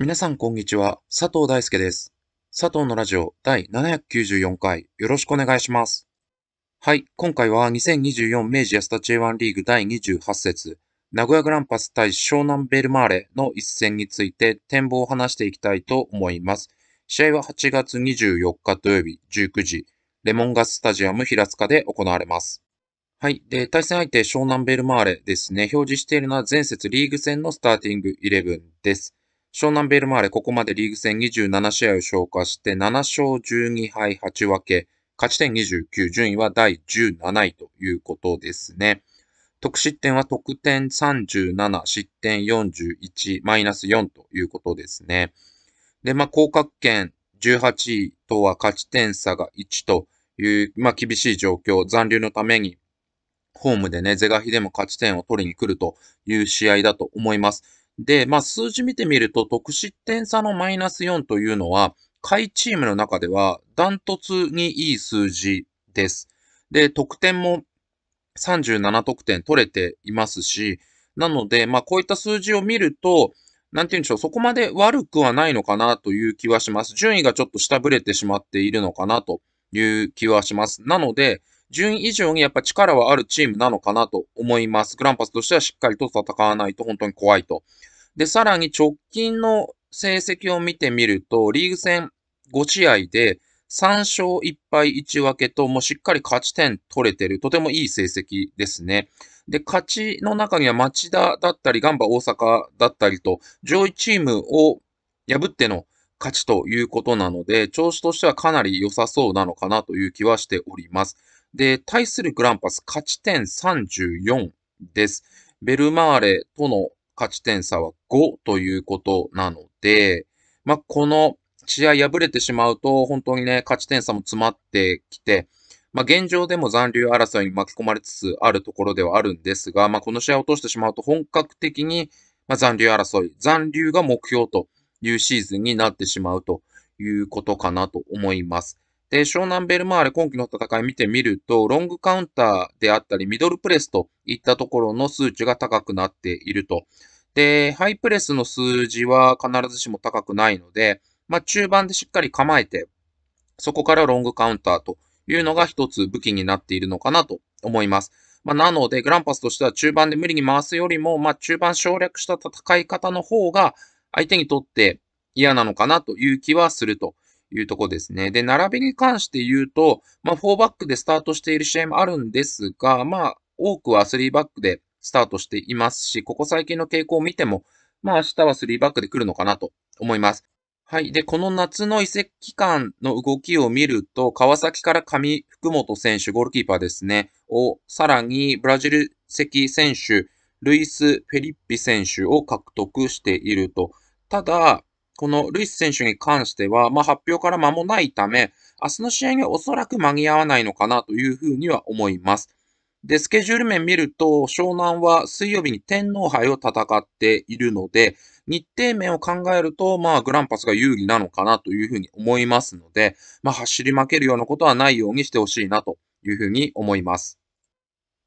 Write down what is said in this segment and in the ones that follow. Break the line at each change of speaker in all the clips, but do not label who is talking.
皆さんこんにちは。佐藤大輔です。佐藤のラジオ第794回よろしくお願いします。はい、今回は2024明治安田 J1 リーグ第28節、名古屋グランパス対湘南ベルマーレの一戦について展望を話していきたいと思います。試合は8月24日土曜日19時、レモンガススタジアム平塚で行われます。はい。で、対戦相手、湘南ベルマーレですね。表示しているのは前節リーグ戦のスターティングイレブンです。湘南ベルマーレ、ここまでリーグ戦27試合を消化して、7勝12敗8分け、勝ち点29、順位は第17位ということですね。得失点は得点37、失点41、マイナス4ということですね。で、まあ、降格圏18位とは勝ち点差が1という、まあ、厳しい状況、残留のために、ホームでね、ゼガヒでも勝ち点を取りに来るという試合だと思います。で、まあ、数字見てみると、得失点差のマイナス4というのは、下位チームの中ではダントツにいい数字です。で、得点も37得点取れていますし、なので、まあ、こういった数字を見ると、なんて言うんでしょう、そこまで悪くはないのかなという気はします。順位がちょっと下振れてしまっているのかなという気はします。なので、順位以上にやっぱ力はあるチームなのかなと思います。グランパスとしてはしっかりと戦わないと本当に怖いとで、さらに直近の成績を見てみると、リーグ戦5試合で3勝1敗1分けと、もうしっかり勝ち点取れてる、とてもいい成績ですね。で、勝ちの中には町田だったり、ガンバ大阪だったりと、上位チームを破っての勝ちということなので、調子としてはかなり良さそうなのかなという気はしております。で、対するグランパス、勝ち点34です。ベルマーレとの勝ち点差は5ということなので、まあ、この試合敗れてしまうと、本当にね、勝ち点差も詰まってきて、まあ、現状でも残留争いに巻き込まれつつあるところではあるんですが、まあ、この試合を落としてしまうと本格的に残留争い、残留が目標というシーズンになってしまうということかなと思います。で、湘南ベルマーレ今季の戦い見てみると、ロングカウンターであったり、ミドルプレスといったところの数値が高くなっていると。で、ハイプレスの数字は必ずしも高くないので、まあ、中盤でしっかり構えて、そこからロングカウンターというのが一つ武器になっているのかなと思います。まあ、なので、グランパスとしては中盤で無理に回すよりも、まあ、中盤省略した戦い方の方が、相手にとって嫌なのかなという気はすると。いうとこですね。で、並びに関して言うと、まあ、4バックでスタートしている試合もあるんですが、まあ、多くは3バックでスタートしていますし、ここ最近の傾向を見ても、まあ、明日は3バックで来るのかなと思います。はい。で、この夏の移籍期間の動きを見ると、川崎から上福本選手、ゴールキーパーですね、を、さらにブラジル籍選手、ルイス・フェリッピ選手を獲得していると。ただ、このルイス選手に関しては、まあ、発表から間もないため、明日の試合にはおそらく間に合わないのかなというふうには思います。で、スケジュール面見ると、湘南は水曜日に天皇杯を戦っているので、日程面を考えると、まあ、グランパスが有利なのかなというふうに思いますので、まあ、走り負けるようなことはないようにしてほしいなというふうに思います。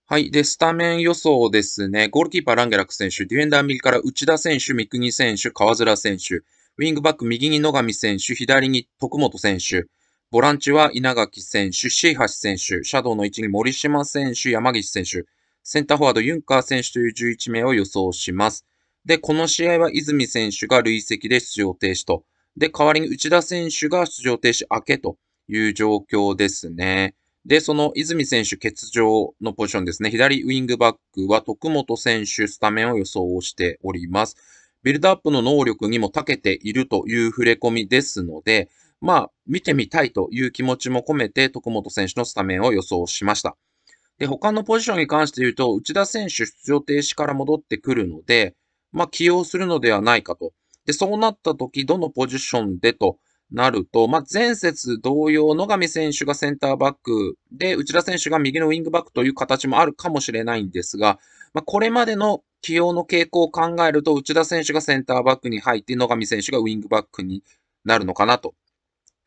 はい。で、スタメン予想ですね。ゴールキーパー、ランゲラック選手、ディフェンダー右から内田選手、三国選手、川面選手、ウィングバック右に野上選手、左に徳本選手、ボランチは稲垣選手、椎橋選手、シャドウの位置に森島選手、山岸選手、センターフォワードユンカー選手という11名を予想します。で、この試合は泉選手が累積で出場停止と。で、代わりに内田選手が出場停止明けという状況ですね。で、その泉選手欠場のポジションですね。左ウィングバックは徳本選手スタメンを予想しております。ビルドアップの能力にも長けているという触れ込みですので、まあ、見てみたいという気持ちも込めて、徳本選手のスタメンを予想しました。で、他のポジションに関して言うと、内田選手出場停止から戻ってくるので、まあ、起用するのではないかと。で、そうなった時、どのポジションでとなると、まあ、前節同様、野上選手がセンターバックで、内田選手が右のウィングバックという形もあるかもしれないんですが、まあ、これまでの起用の傾向を考えると、内田選手がセンターバックに入って、野上選手がウィングバックになるのかなと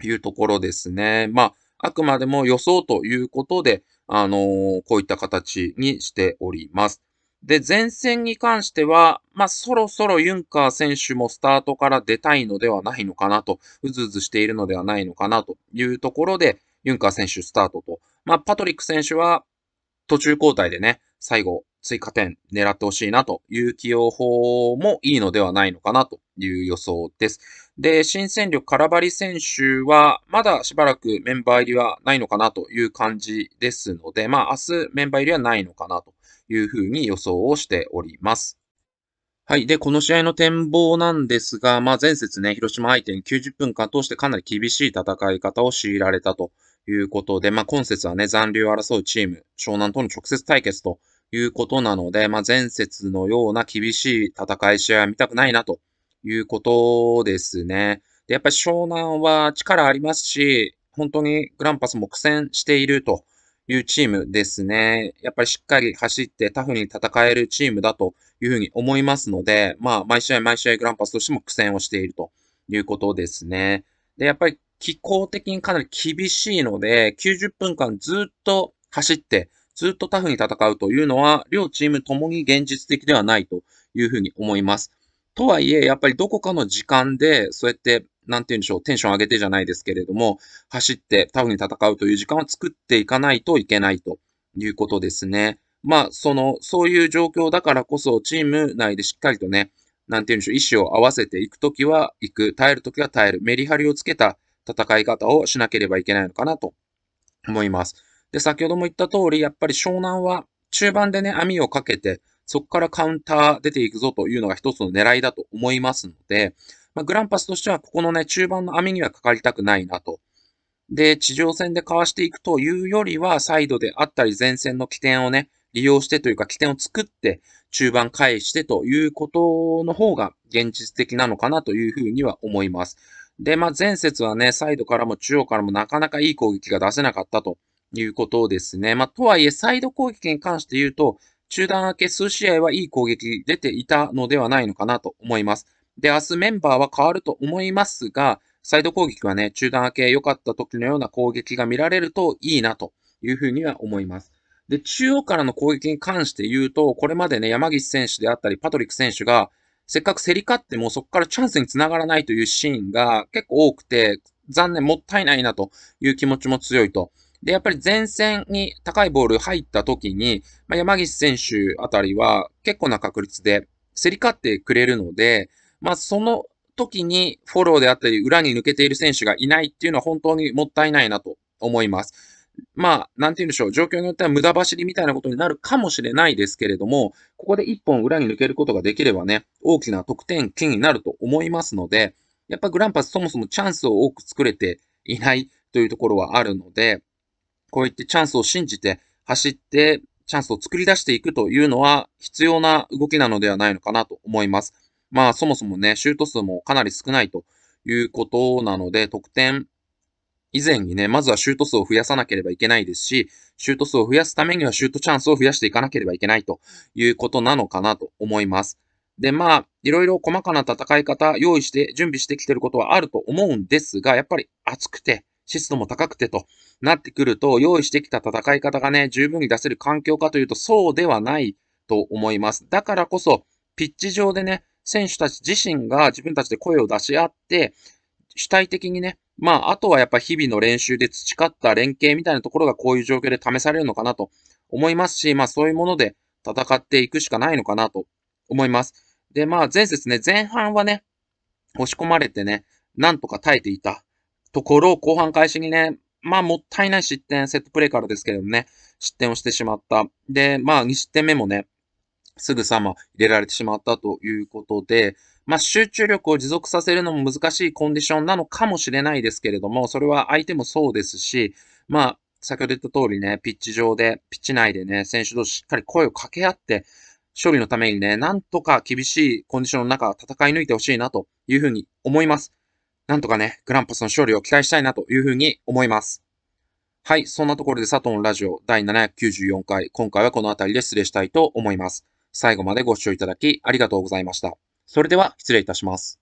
いうところですね。まあ、あくまでも予想ということで、あのー、こういった形にしております。で、前線に関しては、まあ、そろそろユンカー選手もスタートから出たいのではないのかなと、うずうずしているのではないのかなというところで、ユンカー選手スタートと、まあ、パトリック選手は途中交代でね、最後、追加点狙ってほしいなという起用法もいいのではないのかなという予想です。で、新戦力空張り選手は、まだしばらくメンバー入りはないのかなという感じですので、まあ明日メンバー入りはないのかなというふうに予想をしております。はい。で、この試合の展望なんですが、まあ前節ね、広島相手に90分間通してかなり厳しい戦い方を強いられたということで、まあ今節はね、残留を争うチーム、湘南との直接対決ということなので、まあ、前節のような厳しい戦い試合は見たくないなということですね。で、やっぱり湘南は力ありますし、本当にグランパスも苦戦しているというチームですね。やっぱりしっかり走ってタフに戦えるチームだというふうに思いますので、まあ、毎試合毎試合グランパスとしても苦戦をしているということですね。で、やっぱり気候的にかなり厳しいので、90分間ずっと走ってずっとタフに戦うというのは、両チームともに現実的ではないというふうに思います。とはいえ、やっぱりどこかの時間で、そうやって、なんて言うんでしょう、テンション上げてじゃないですけれども、走ってタフに戦うという時間を作っていかないといけないということですね。まあ、その、そういう状況だからこそ、チーム内でしっかりとね、なんて言うんでしょう、意思を合わせていくときは行く、耐えるときは耐える、メリハリをつけた戦い方をしなければいけないのかなと思います。で、先ほども言った通り、やっぱり湘南は中盤でね、網をかけて、そこからカウンター出ていくぞというのが一つの狙いだと思いますので、まあ、グランパスとしてはここのね、中盤の網にはかかりたくないなと。で、地上戦でかわしていくというよりは、サイドであったり前線の起点をね、利用してというか起点を作って、中盤返してということの方が現実的なのかなというふうには思います。で、まあ前節はね、サイドからも中央からもなかなかいい攻撃が出せなかったと。いうことですね。まあ、とはいえ、サイド攻撃に関して言うと、中断明け数試合はいい攻撃出ていたのではないのかなと思います。で、明日メンバーは変わると思いますが、サイド攻撃はね、中断明け良かった時のような攻撃が見られるといいなというふうには思います。で、中央からの攻撃に関して言うと、これまでね、山岸選手であったり、パトリック選手が、せっかく競り勝ってもそこからチャンスにつながらないというシーンが結構多くて、残念、もったいないなという気持ちも強いと。で、やっぱり前線に高いボール入った時に、まあ、山岸選手あたりは結構な確率で競り勝ってくれるので、まあ、その時にフォローであったり、裏に抜けている選手がいないっていうのは本当にもったいないなと思います。まあ、なんて言うんでしょう、状況によっては無駄走りみたいなことになるかもしれないですけれども、ここで一本裏に抜けることができればね、大きな得点金になると思いますので、やっぱグランパスそもそもチャンスを多く作れていないというところはあるので、こういってチャンスを信じて走ってチャンスを作り出していくというのは必要な動きなのではないのかなと思います。まあそもそもね、シュート数もかなり少ないということなので、得点以前にね、まずはシュート数を増やさなければいけないですし、シュート数を増やすためにはシュートチャンスを増やしていかなければいけないということなのかなと思います。で、まあ、いろいろ細かな戦い方用意して準備してきてることはあると思うんですが、やっぱり熱くて、湿度も高くてとなってくると、用意してきた戦い方がね、十分に出せる環境かというと、そうではないと思います。だからこそ、ピッチ上でね、選手たち自身が自分たちで声を出し合って、主体的にね、まあ、あとはやっぱ日々の練習で培った連携みたいなところがこういう状況で試されるのかなと思いますし、まあそういうもので戦っていくしかないのかなと思います。で、まあ前節ね、前半はね、押し込まれてね、なんとか耐えていたところ、後半開始にね、まあ、もったいない失点、セットプレーからですけれどもね、失点をしてしまった。で、まあ、2失点目もね、すぐさま入れられてしまったということで、まあ、集中力を持続させるのも難しいコンディションなのかもしれないですけれども、それは相手もそうですし、まあ、先ほど言った通りね、ピッチ上で、ピッチ内でね、選手同士しっかり声を掛け合って、勝利のためにね、なんとか厳しいコンディションの中、戦い抜いてほしいなというふうに思います。なんとかね、グランパスの勝利を期待したいなというふうに思います。はい、そんなところで佐藤のラジオ第794回、今回はこの辺りで失礼したいと思います。最後までご視聴いただきありがとうございました。それでは失礼いたします。